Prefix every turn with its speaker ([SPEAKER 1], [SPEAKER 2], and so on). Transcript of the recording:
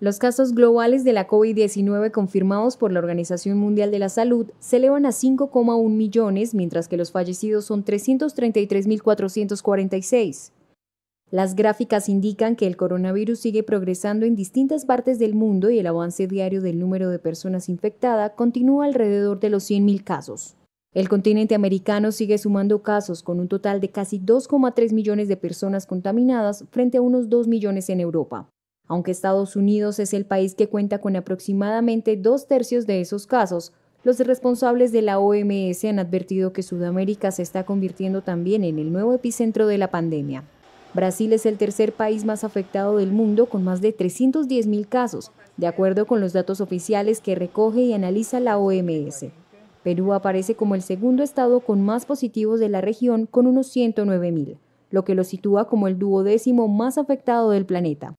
[SPEAKER 1] Los casos globales de la COVID-19 confirmados por la Organización Mundial de la Salud se elevan a 5,1 millones, mientras que los fallecidos son 333.446. Las gráficas indican que el coronavirus sigue progresando en distintas partes del mundo y el avance diario del número de personas infectadas continúa alrededor de los 100.000 casos. El continente americano sigue sumando casos con un total de casi 2,3 millones de personas contaminadas frente a unos 2 millones en Europa. Aunque Estados Unidos es el país que cuenta con aproximadamente dos tercios de esos casos, los responsables de la OMS han advertido que Sudamérica se está convirtiendo también en el nuevo epicentro de la pandemia. Brasil es el tercer país más afectado del mundo con más de 310.000 casos, de acuerdo con los datos oficiales que recoge y analiza la OMS. Perú aparece como el segundo estado con más positivos de la región con unos 109.000, lo que lo sitúa como el duodécimo más afectado del planeta.